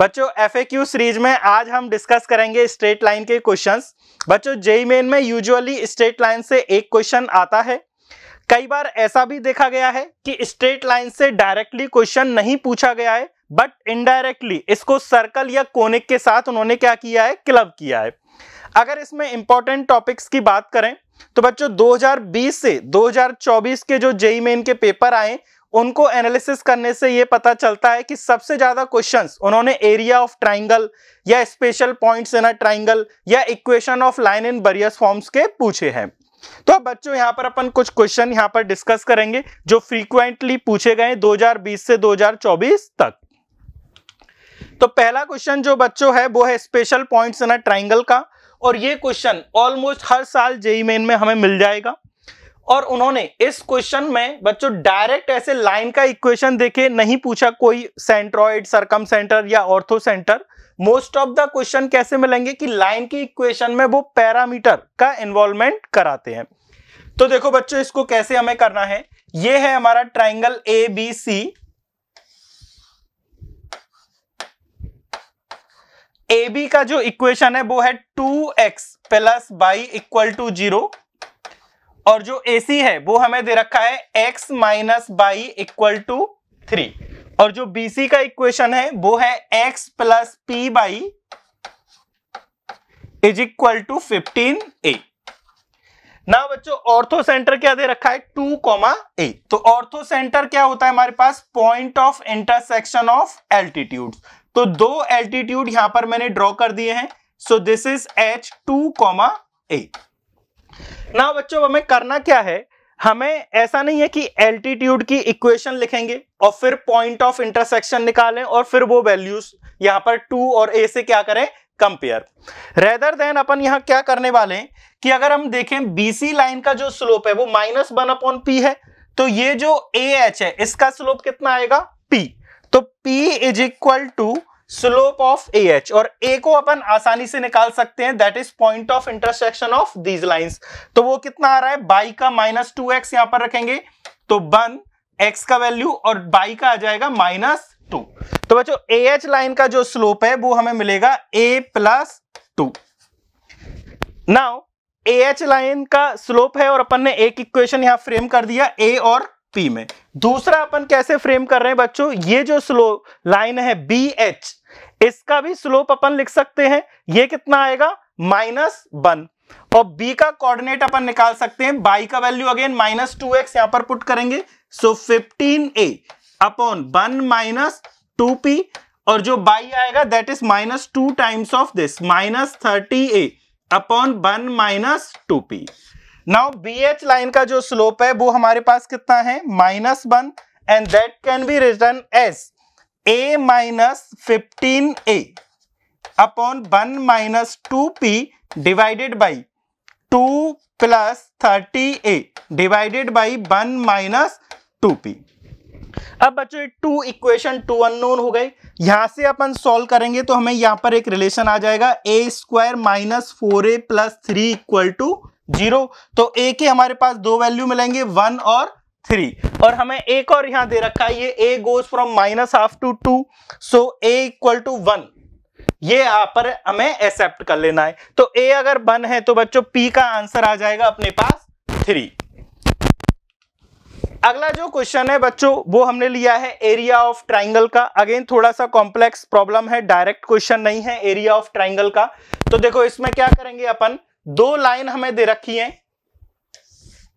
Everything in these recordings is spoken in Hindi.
बच्चों एफ सीरीज में आज हम डिस्कस करेंगे स्ट्रेट लाइन के क्वेश्चंस बच्चों जेई मेन में यूजुअली स्ट्रेट लाइन से एक क्वेश्चन आता है कई बार ऐसा भी देखा गया है कि स्ट्रेट लाइन से डायरेक्टली क्वेश्चन नहीं पूछा गया है बट इनडायरेक्टली इसको सर्कल या कोनिक के साथ उन्होंने क्या किया है क्लब किया है अगर इसमें इंपॉर्टेंट टॉपिक्स की बात करें तो बच्चों 2020 से 2024 के जो जेई मेन के पेपर आए उनको एनालिसिस करने से ये पता चलता है कि सबसे ज्यादा क्वेश्चंस उन्होंने एरिया ऑफ ट्राइंगल या special points in a triangle या equation of line in various forms के पूछे हैं तो अब बच्चों यहां पर अपन कुछ क्वेश्चन यहां पर डिस्कस करेंगे जो फ्रीक्वेंटली पूछे गए 2020 से 2024 तक तो पहला क्वेश्चन जो बच्चों है वो है special points in a triangle का और ये क्वेश्चन ऑलमोस्ट हर साल जेई मेन e में हमें मिल जाएगा और उन्होंने इस क्वेश्चन में बच्चों डायरेक्ट ऐसे लाइन का इक्वेशन देखे नहीं पूछा कोई सेंट्रॉइड सरकम सेंटर या orthocentre most of the question कैसे मिलेंगे कि लाइन की इक्वेशन में वो पैरामीटर का इन्वॉल्वमेंट कराते हैं तो देखो बच्चों इसको कैसे हमें करना है ये है हमारा triangle A B C A B का जो इक्वेशन है वो है two x plus y equal to zero और जो सी है वो हमें दे रखा है x minus y equal to three और जो सी का इक्वेशन है वो है x plus p y is equal to fifteen a ना बच्चों ऑर्थो सेंटर क्या दे रखा है टू कॉमा ए तो ऑर्थो सेंटर क्या होता है हमारे पास point of intersection of altitude तो दो एल्टीट्यूड यहां पर मैंने ड्रॉ कर दिए हैं so this is H two comma A ना बच्चों हमें करना क्या है हमें ऐसा नहीं है कि एल्टीट्यूड की इक्वेशन लिखेंगे और फिर पॉइंट ऑफ इंटरसेक्शन निकालें और फिर वो वैल्यूज यहां पर टू और ए से क्या करें कंपेयर रेदर देन अपन यहां क्या करने वाले हैं कि अगर हम देखें बीसी लाइन का जो स्लोप है वो माइनस वन अपॉन पी है तो ये जो ए एच है इसका स्लोप कितना आएगा पी तो p is equal to slope of A H और ए को अपन आसानी से निकाल सकते हैं that is point of intersection of these lines तो वो कितना आ रहा है बाई का माइनस टू एक्स यहां पर रखेंगे तो वन एक्स का वैल्यू और बाई का आ जाएगा माइनस टू तो बच्चों ए एच लाइन का जो स्लोप है वो हमें मिलेगा a plus two now A H line का स्लोप है और अपन ने एक इक्वेशन यहां फ्रेम कर दिया ए और पी में दूसरा अपन कैसे फ्रेम कर रहे हैं बच्चों ये जो स्लो लाइन है बी एच इसका भी स्लोप अपन लिख सकते हैं ये कितना आएगा माइनस वन और बी का कोऑर्डिनेट अपन निकाल सकते हैं बाई का value again minus two x यहां पर पुट करेंगे so fifteen a upon one minus two p और जो बाई आएगा that is minus two times of this minus thirty a upon one minus two p now B H line का जो स्लोप है वो हमारे पास कितना है minus one and that can be return as a minus fifteen a upon one minus two p divided by two plus thirty a divided by one minus two p अब बच्चों टू इक्वेशन टू अननोन हो गए यहां से अपन सॉल्व करेंगे तो हमें यहां पर एक रिलेशन आ जाएगा a square minus four a plus three equal to zero तो ए के हमारे पास दो वैल्यू मिलेंगे वन और थ्री और हमें एक और यहां दे रखा है ये a goes from minus half to two so a equal to one ये यहां पर हमें एक्सेप्ट कर लेना है तो ए अगर वन है तो बच्चों पी का आंसर आ जाएगा अपने पास थ्री अगला जो क्वेश्चन है बच्चों वो हमने लिया है एरिया ऑफ ट्राइंगल का अगेन थोड़ा सा कॉम्प्लेक्स प्रॉब्लम है डायरेक्ट क्वेश्चन नहीं है एरिया ऑफ ट्राइंगल का तो देखो इसमें क्या करेंगे अपन दो लाइन हमें दे रखी है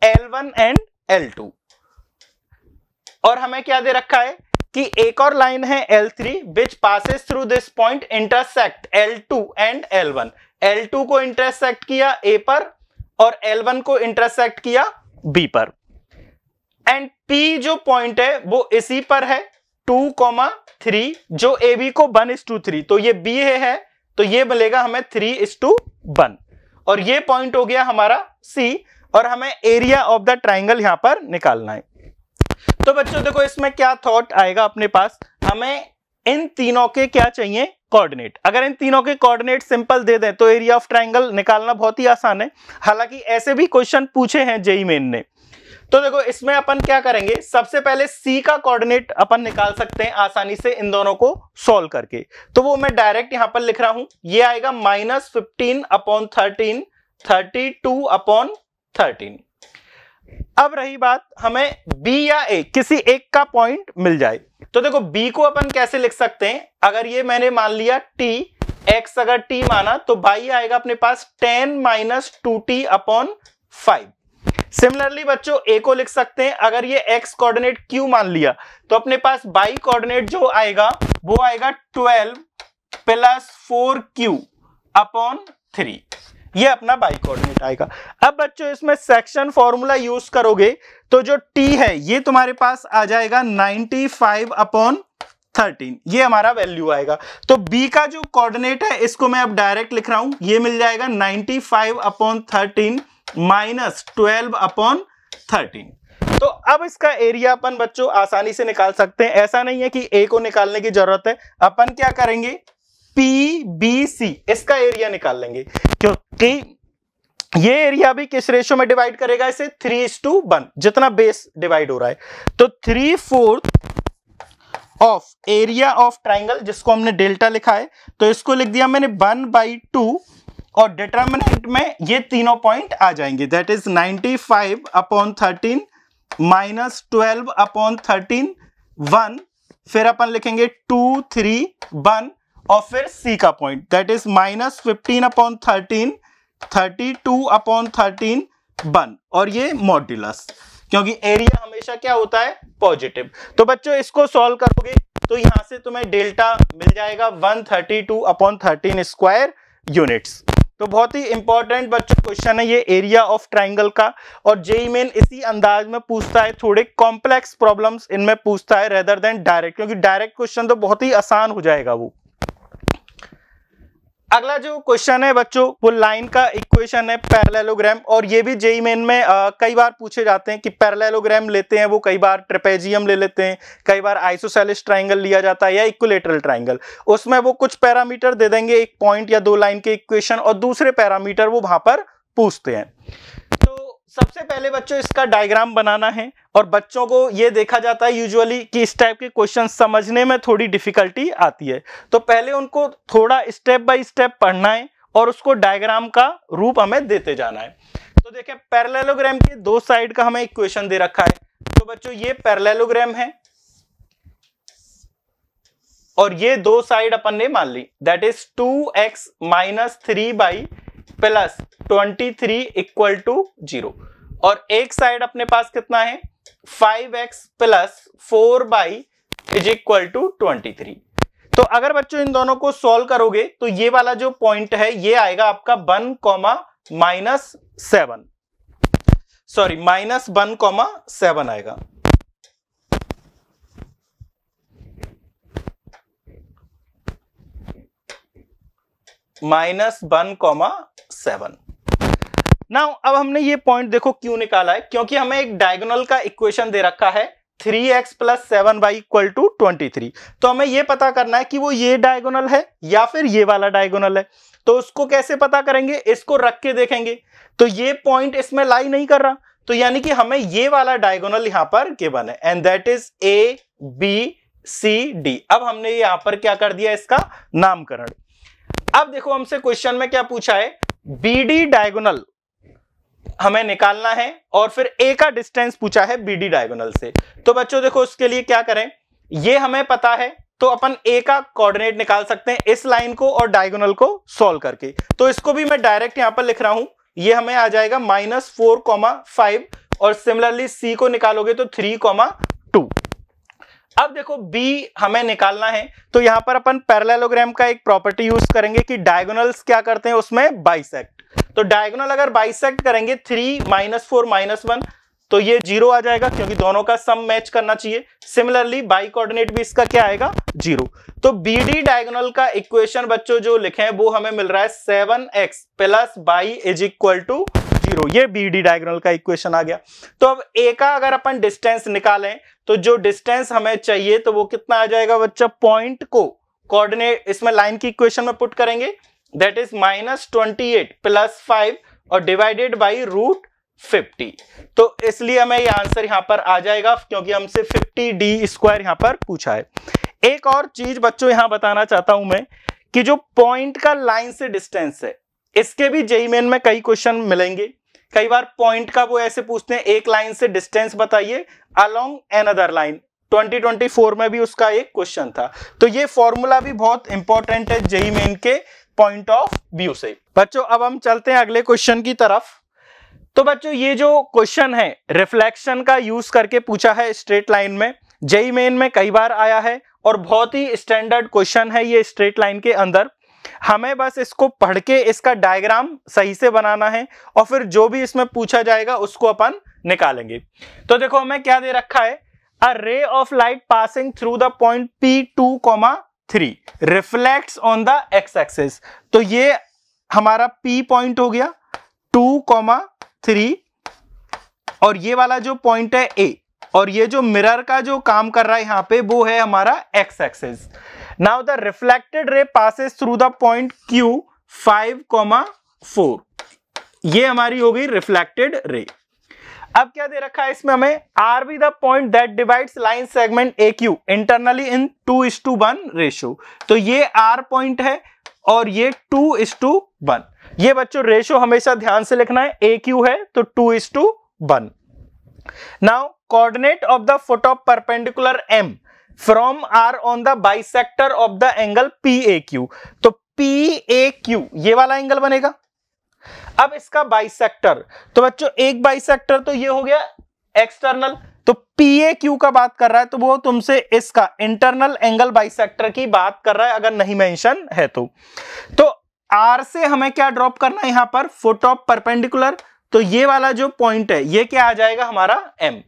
L one and L two और हमें क्या दे रखा है कि एक और लाइन है L three which passes through this point intersect L two and L one L two को इंटरसेक्ट किया ए पर और एल वन को इंटरसेक्ट किया बी पर एंड पी जो पॉइंट है वो इसी पर है टू कॉमा थ्री जो ए बी को वन इस टू थ्री तो ये बी है, है तो ये मिलेगा हमें थ्री इस टू वन और ये पॉइंट हो गया हमारा सी और हमें एरिया ऑफ द ट्राइंगल यहां पर निकालना है तो बच्चों देखो इसमें क्या थॉट आएगा अपने पास हमें इन तीनों के क्या चाहिए कोऑर्डिनेट अगर इन तीनों के कोऑर्डिनेट सिंपल दे दें तो एरिया ऑफ ट्राइंगल निकालना बहुत ही आसान है हालांकि ऐसे भी क्वेश्चन पूछे हैं जेई मेन e ने तो देखो इसमें अपन क्या करेंगे सबसे पहले सी का कोऑर्डिनेट अपन निकाल सकते हैं आसानी से इन दोनों को सॉल्व करके तो वो मैं डायरेक्ट यहां पर लिख रहा हूं ये आएगा minus fifteen upon thirteen thirty two upon thirteen अब रही बात हमें बी या ए किसी एक का पॉइंट मिल जाए तो देखो बी को अपन कैसे लिख सकते हैं अगर ये मैंने मान लिया टी एक्स अगर टी माना तो बाई आएगा अपने पास ten minus two t upon five similarly बच्चों ए को लिख सकते हैं अगर ये एक्स कोऑर्डिनेट क्यू मान लिया तो अपने पास बाई कोऑर्डिनेट जो आएगा वो आएगा twelve plus four q upon three ये अपना बाई कोऑर्डिनेट आएगा अब बच्चों इसमें सेक्शन फॉर्मूला यूज करोगे तो जो टी है ये तुम्हारे पास आ जाएगा 95 फाइव अपॉन थर्टीन ये हमारा वैल्यू आएगा तो बी का जो कोऑर्डिनेट है इसको मैं अब डायरेक्ट लिख रहा हूं ये मिल जाएगा ninety five upon thirteen minus twelve upon thirteen तो अब इसका एरिया अपन बच्चों आसानी से निकाल सकते हैं ऐसा नहीं है कि ए को निकालने की जरूरत है अपन क्या करेंगे पी बी सी इसका एरिया निकाल लेंगे क्योंकि ये एरिया भी किस रेशो में डिवाइड करेगा इसे थ्री टू वन जितना बेस डिवाइड हो रहा है तो three fourth of area of triangle जिसको हमने डेल्टा लिखा है तो इसको लिख दिया मैंने वन बाई टू और डिटर्मिनेंट में ये तीनों पॉइंट आ जाएंगे that is 95 five upon thirteen minus twelve upon thirteen one फिर अपन लिखेंगे टू थ्री वन और फिर सी का point that is minus fifteen upon thirteen thirty two upon thirteen one और ये मॉड्यूलस क्योंकि एरिया हमेशा क्या होता है पॉजिटिव तो बच्चों इसको सॉल्व करोगे तो यहां से तुम्हें डेल्टा मिल जाएगा one thirty two upon thirteen square units तो बहुत ही इंपॉर्टेंट बच्चों क्वेश्चन है ये एरिया ऑफ ट्राइंगल का और जेई मेन e इसी अंदाज में पूछता है थोड़े कॉम्प्लेक्स प्रॉब्लम्स इनमें पूछता है रेदर देन डायरेक्ट क्योंकि डायरेक्ट क्वेश्चन तो बहुत ही आसान हो जाएगा वो अगला जो क्वेश्चन है बच्चों वो लाइन का इक्वेशन है पैरेललोग्राम और ये भी जेई मेन e में आ, कई बार पूछे जाते हैं कि पैरेललोग्राम लेते हैं वो कई बार ट्रेपेजियम ले लेते हैं कई बार आइसोसेलिस ट्राइंगल लिया जाता है या इक्वलेटरल ट्राइंगल उसमें वो कुछ पैरामीटर दे देंगे एक पॉइंट या दो लाइन के इक्वेशन और दूसरे पैरामीटर वो वहां पर पूछते हैं सबसे पहले बच्चों इसका डायग्राम बनाना है और बच्चों को ये देखा जाता है यूजुअली कि इस टाइप के क्वेश्चन समझने में थोड़ी डिफिकल्टी आती है तो पहले उनको थोड़ा स्टेप बाय स्टेप पढ़ना है और उसको डायग्राम का रूप हमें देते जाना है तो देखिए पैरेललोग्राम के दो साइड का हमें इक्वेशन दे रखा है तो बच्चों ये पैरेललोग्राम है और ये दो साइड अपन ने मान ली that is two x minus three y plus twenty three equal to zero और एक साइड अपने पास कितना है five x plus four y is equal to twenty three तो अगर बच्चों इन दोनों को सॉल्व करोगे तो ये वाला जो पॉइंट है ये आएगा आपका one comma minus seven sorry minus one comma seven आएगा माइनस वन कॉमा सेवन ना अब हमने ये पॉइंट देखो क्यों निकाला है क्योंकि हमें एक डायगोनल का इक्वेशन दे रखा है three x plus seven y equal to twenty three तो हमें यह पता करना है कि वो ये डायगोनल है या फिर ये वाला डायगोनल है तो उसको कैसे पता करेंगे इसको रख के देखेंगे तो ये पॉइंट इसमें लाई नहीं कर रहा तो यानी कि हमें ये वाला डायगोनल यहां पर गिवन है and that is A B C D अब हमने यहां पर क्या कर दिया इसका नामकरण अब देखो हमसे क्वेश्चन में क्या पूछा है बीडी डायगोनल हमें निकालना है और फिर ए का डिस्टेंस पूछा है बीडी डायगोनल से तो बच्चों देखो उसके लिए क्या करें ये हमें पता है तो अपन ए का कोऑर्डिनेट निकाल सकते हैं इस लाइन को और डायगोनल को सॉल्व करके तो इसको भी मैं डायरेक्ट यहां पर लिख रहा हूं ये हमें आ जाएगा माइनस फोर कॉमा फाइव और सिमिलरली सी को निकालोगे तो थ्री कॉमा अब देखो B हमें निकालना है तो यहां पर अपन पैरलेलोग्राम का एक प्रॉपर्टी यूज करेंगे कि डायगोनल्स क्या करते हैं उसमें बाइसेक्ट तो डायगोनल अगर बाइसेक्ट करेंगे three minus four minus one तो ये जीरो आ जाएगा क्योंकि दोनों का सम मैच करना चाहिए सिमिलरली बाई कोऑर्डिनेट भी इसका क्या आएगा जीरो तो बी डी डायगोनल का इक्वेशन बच्चों जो लिखे हैं वो हमें मिल रहा है seven x plus y is equal to zero ये बीडी डायगोनल का इक्वेशन आ गया तो अब ए का अगर अपन डिस्टेंस निकालें तो जो डिस्टेंस हमें चाहिए तो वो कितना आ जाएगा बच्चा पॉइंट को कोऑर्डिनेट इसमें लाइन की इक्वेशन में पुट करेंगे that is minus twenty eight plus five और डिवाइडेड बाई रूट फिफ्टी तो इसलिए हमें ये आंसर यहां पर आ जाएगा क्योंकि हमसे फिफ्टी डी स्क्वायर यहां पर पूछा है एक और चीज बच्चों यहां बताना चाहता हूं मैं कि जो पॉइंट का लाइन से डिस्टेंस है इसके भी जेई मेन में कई क्वेश्चन मिलेंगे कई बार पॉइंट का वो ऐसे पूछते हैं एक लाइन से डिस्टेंस बताइए अलोंग एन अदर लाइन 2024 में भी उसका एक क्वेश्चन था तो ये फॉर्मूला भी बहुत इंपॉर्टेंट है जेई मेन e e के पॉइंट ऑफ व्यू से बच्चों अब हम चलते हैं अगले क्वेश्चन की तरफ तो बच्चों ये जो क्वेश्चन है रिफ्लेक्शन का यूज करके पूछा है स्ट्रेट लाइन में जेई मेन e में कई बार आया है और बहुत ही स्टैंडर्ड क्वेश्चन है ये स्ट्रेट लाइन के अंदर हमें बस इसको पढ़ के इसका डायग्राम सही से बनाना है और फिर जो भी इसमें पूछा जाएगा उसको अपन निकालेंगे तो देखो हमें क्या दे रखा है a ray of light passing through the point P two comma three reflect on the x axis तो ये हमारा पी पॉइंट हो गया टू कॉमा थ्री और ये वाला जो पॉइंट है ए और ये जो मिरर का जो काम कर रहा है यहां पे वो है हमारा x axis now the reflected ray passes through the point q 5 comma 4 ये हमारी हो गई रिफ्लेक्टेड रे अब क्या दे रखा है इसमें हमें R be the point that divides line segment A Q internally in two is to one ratio तो ये आर पॉइंट है और ये टू इज टू वन ये बच्चों रेशो हमेशा ध्यान से लिखना है ए क्यू है तो two is to one now coordinate of the foot of perpendicular M from R on the bisector of the angle P A Q तो पी ए क्यू ये वाला एंगल बनेगा अब इसका बाइसेक्टर तो बच्चों एक बाइसेक्टर तो ये हो गया एक्सटर्नल तो पी ए क्यू का बात कर रहा है तो वो तुमसे इसका इंटरनल एंगल बाइसेक्टर की बात कर रहा है अगर नहीं मेंशन है तो तो आर से हमें क्या ड्रॉप करना है यहां पर फुट ऑफ परपेंडिकुलर तो ये वाला जो पॉइंट है ये क्या आ जाएगा हमारा एम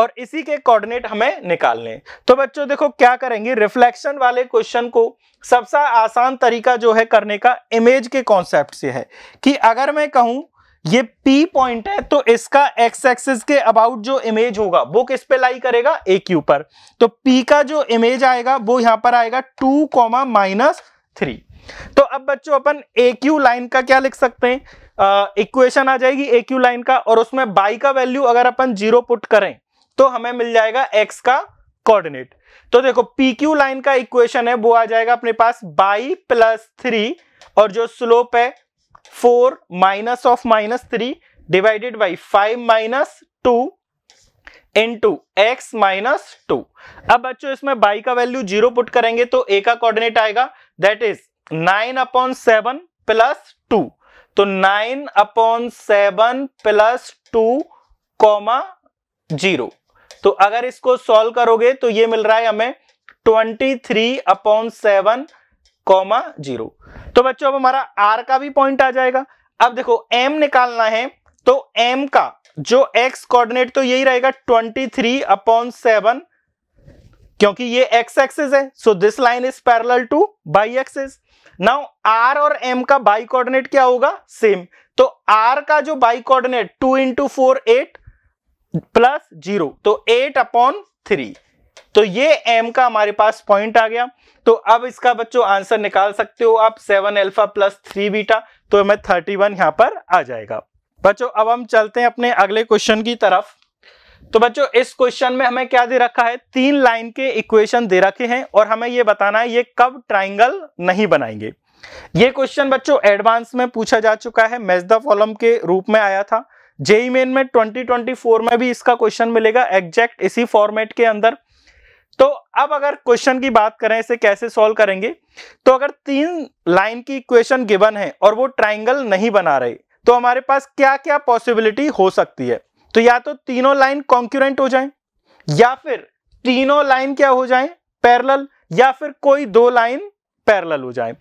और इसी के कोऑर्डिनेट हमें निकालने तो बच्चों देखो क्या करेंगे रिफ्लेक्शन वाले क्वेश्चन को सबसे आसान तरीका जो है करने का इमेज के कॉन्सेप्ट से है कि अगर मैं कहूं ये P पॉइंट है तो इसका x एक्सिस के अबाउट जो इमेज होगा वो किस पे लाई करेगा A के ऊपर तो P का जो इमेज आएगा वो यहां पर आएगा टू कॉमा माइनस थ्री तो अब बच्चों अपन ए क्यू लाइन का क्या लिख सकते हैं इक्वेशन आ जाएगी ए क्यू लाइन का और उसमें बाई का वैल्यू अगर अपन जीरो पुट करें तो हमें मिल जाएगा एक्स का कोऑर्डिनेट तो देखो पी क्यू लाइन का इक्वेशन है वो आ जाएगा अपने पास बाई प्लस थ्री और जो स्लोप है four minus of minus three divided by five minus two into x minus two अब बच्चों इसमें बाई का वैल्यू जीरो पुट करेंगे तो ए का कोऑर्डिनेट आएगा that is nine upon seven plus two तो nine upon seven plus two comma zero तो अगर इसको सॉल्व करोगे तो ये मिल रहा है हमें twenty three upon seven comma zero तो बच्चों अब हमारा आर का भी पॉइंट आ जाएगा अब देखो एम निकालना है तो एम का जो एक्स कोऑर्डिनेट तो यही रहेगा ट्वेंटी थ्री अपॉन सेवन क्योंकि ये एक्स एक्सेस है so this line is parallel to y axis now R और एम का बाई कोऑर्डिनेट क्या होगा सेम तो आर का जो y coordinate two into four eight plus zero तो एट अपॉन थ्री तो ये एम का हमारे पास पॉइंट आ गया तो अब इसका बच्चों आंसर निकाल सकते हो आप seven alpha plus three beta तो हमें थर्टी वन यहां पर आ जाएगा बच्चों अब हम चलते हैं अपने अगले क्वेश्चन की तरफ तो बच्चों इस क्वेश्चन में हमें क्या दे रखा है तीन लाइन के इक्वेशन दे रखे हैं और हमें यह बताना है ये कब ट्राइंगल नहीं बनाएंगे ये क्वेश्चन बच्चों एडवांस में पूछा जा चुका है मैच द फॉलम के रूप में आया था जेई मेन e में 2024 में भी इसका क्वेश्चन मिलेगा एग्जैक्ट इसी फॉर्मेट के अंदर तो अब अगर क्वेश्चन की बात करें इसे कैसे सॉल्व करेंगे तो अगर तीन लाइन की इक्वेशन गिवन है और वो ट्राइंगल नहीं बना रहे तो हमारे पास क्या क्या पॉसिबिलिटी हो सकती है तो या तो तीनों लाइन कॉन्क्यूरेंट हो जाए या फिर तीनों लाइन क्या हो जाए पैरल या फिर कोई दो लाइन पैरल हो जाए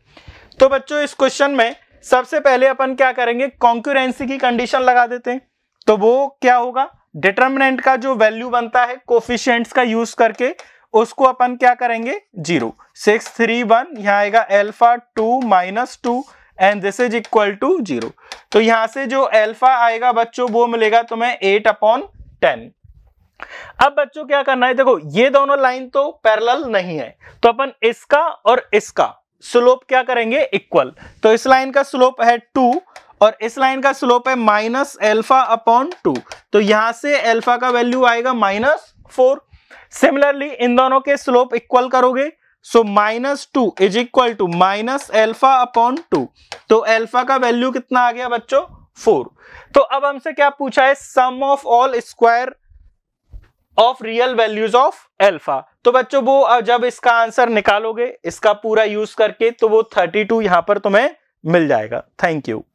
तो बच्चों इस क्वेश्चन में सबसे पहले अपन क्या करेंगे कॉन्क्यूरेंसी की कंडीशन लगा देते हैं तो वो क्या होगा डिटर्मिनेंट का जो वैल्यू बनता है कोफिशियंट्स का यूज करके उसको अपन क्या करेंगे जीरो सिक्स थ्री वन यहाँ आएगा alpha two minus two and this is equal to zero तो यहां से जो एल्फा आएगा बच्चों वो मिलेगा तुम्हें एट अपॉन टेन अब बच्चों क्या करना है देखो ये दोनों लाइन तो पैरेलल नहीं है तो अपन इसका और इसका स्लोप क्या करेंगे इक्वल तो इस लाइन का स्लोप है टू और इस लाइन का स्लोप है माइनस एल्फा अपॉन टू तो यहां से एल्फा का वैल्यू आएगा माइनस फोर सिमिलरली इन दोनों के स्लोप इक्वल करोगे so minus two is equal to minus alpha upon two तो एल्फा का वैल्यू कितना आ गया बच्चों फोर तो अब हमसे क्या पूछा है sum of all square of real values of alpha तो बच्चों वो जब इसका आंसर निकालोगे इसका पूरा यूज करके तो वो थर्टी टू यहां पर तुम्हें मिल जाएगा थैंक यू